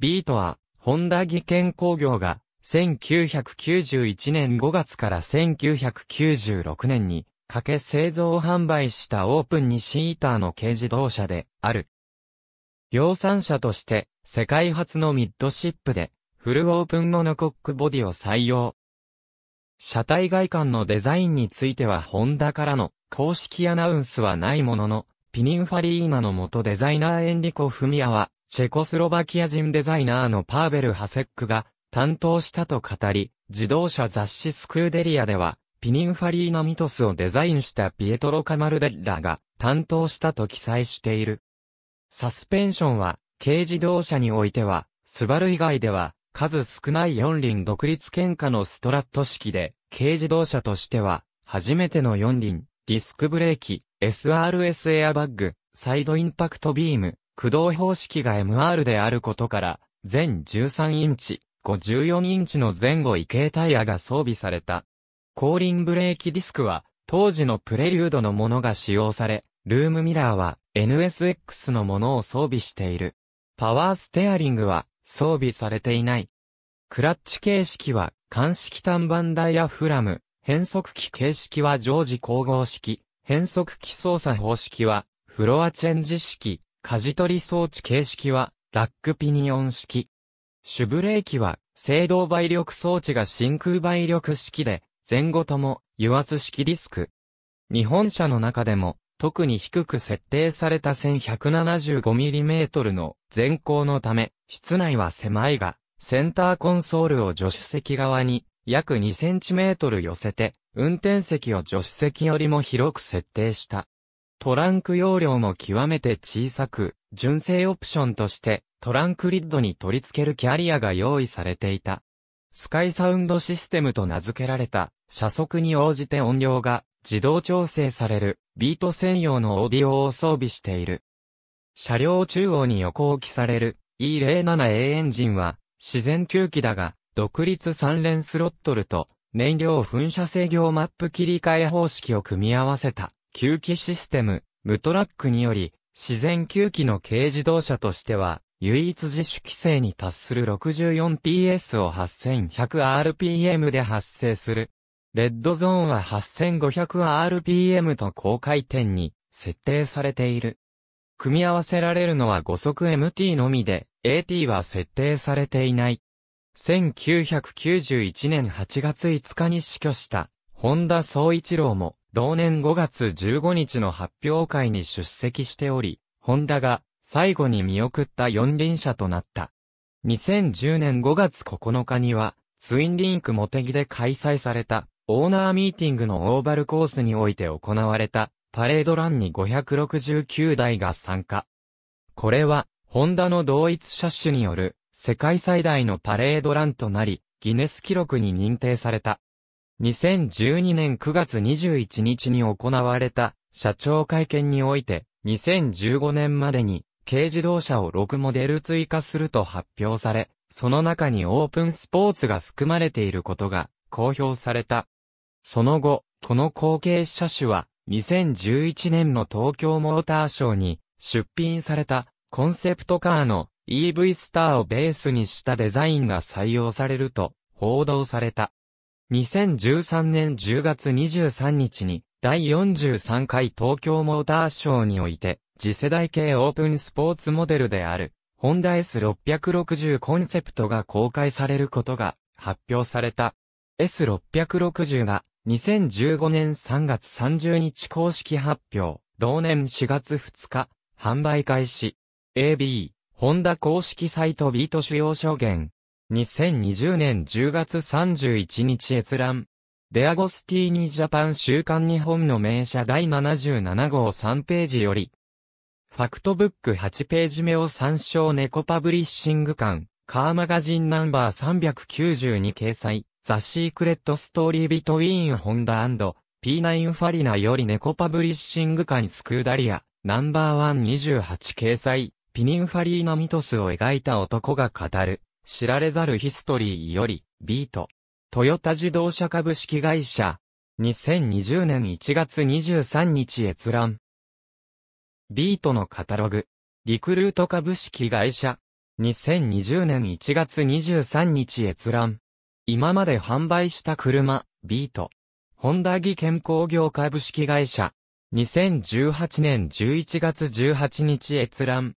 ビートは、ホンダ技研工業が、1991年5月から1996年に、かけ製造販売したオープンにシーターの軽自動車である。量産車として、世界初のミッドシップで、フルオープンモノコックボディを採用。車体外観のデザインについてはホンダからの公式アナウンスはないものの、ピニンファリーナの元デザイナーエンリコ・フミヤは、チェコスロバキア人デザイナーのパーベル・ハセックが担当したと語り、自動車雑誌スクーデリアでは、ピニンファリーナミトスをデザインしたピエトロ・カマルデッラが担当したと記載している。サスペンションは、軽自動車においては、スバル以外では、数少ない四輪独立喧嘩のストラット式で、軽自動車としては、初めての四輪、ディスクブレーキ、SRS エアバッグ、サイドインパクトビーム、駆動方式が MR であることから、全13インチ、54インチの前後異形タイヤが装備された。後輪ブレーキディスクは、当時のプレリュードのものが使用され、ルームミラーは NSX のものを装備している。パワーステアリングは装備されていない。クラッチ形式は鑑識単板ダイヤフラム、変速機形式は常時光合式、変速機操作方式はフロアチェンジ式、舵取り装置形式は、ラックピニオン式。主ブレーキは、制動倍力装置が真空倍力式で、前後とも油圧式ディスク。日本車の中でも、特に低く設定された 1175mm の前高のため、室内は狭いが、センターコンソールを助手席側に約 2cm 寄せて、運転席を助手席よりも広く設定した。トランク容量も極めて小さく、純正オプションとしてトランクリッドに取り付けるキャリアが用意されていた。スカイサウンドシステムと名付けられた、車速に応じて音量が自動調整されるビート専用のオーディオを装備している。車両中央に横置きされる E07A エンジンは自然吸気だが、独立3連スロットルと燃料噴射制御マップ切り替え方式を組み合わせた。吸気システム、ムトラックにより、自然吸気の軽自動車としては、唯一自主規制に達する 64PS を 8100rpm で発生する。レッドゾーンは 8500rpm と高回転に設定されている。組み合わせられるのは5速 MT のみで、AT は設定されていない。1991年8月5日に死去した、本田総一郎も、同年5月15日の発表会に出席しており、ホンダが最後に見送った四輪車となった。2010年5月9日には、ツインリンクモテギで開催された、オーナーミーティングのオーバルコースにおいて行われた、パレードランに569台が参加。これは、ホンダの同一車種による、世界最大のパレードランとなり、ギネス記録に認定された。2012年9月21日に行われた社長会見において、2015年までに軽自動車を6モデル追加すると発表され、その中にオープンスポーツが含まれていることが公表された。その後、この後継車種は2011年の東京モーターショーに出品されたコンセプトカーの EV スターをベースにしたデザインが採用されると報道された。2013年10月23日に、第43回東京モーターショーにおいて、次世代系オープンスポーツモデルである、ホンダ S660 コンセプトが公開されることが発表された。S660 が2015年3月30日公式発表、同年4月2日、販売開始。AB、ホンダ公式サイトビート主要証言、2020年10月31日閲覧。デアゴスティーニジャパン週刊日本の名車第77号3ページより。ファクトブック8ページ目を参照猫パブリッシング館、カーマガジンナンバー392掲載、ザ・シークレット・ストーリー・ビトウィーン・ホンダ &P9 ファリナより猫パブリッシング館スクーダリア、ナンバー128掲載、ピニンファリーナミトスを描いた男が語る。知られざるヒストリーより、ビート。トヨタ自動車株式会社。2020年1月23日閲覧。ビートのカタログ。リクルート株式会社。2020年1月23日閲覧。今まで販売した車、ビート。ホンダ技研工業株式会社。2018年11月18日閲覧。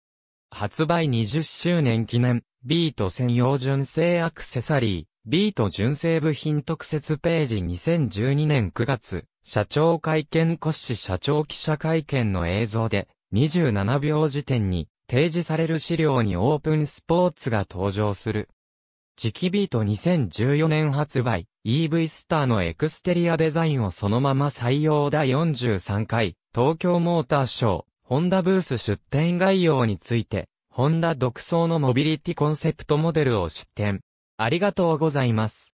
発売20周年記念、ビート専用純正アクセサリー、ビート純正部品特設ページ2012年9月、社長会見骨子社長記者会見の映像で、27秒時点に、提示される資料にオープンスポーツが登場する。磁気ビート2014年発売、EV スターのエクステリアデザインをそのまま採用第43回、東京モーターショー、ホンダブース出展概要について、ホンダ独創のモビリティコンセプトモデルを出展。ありがとうございます。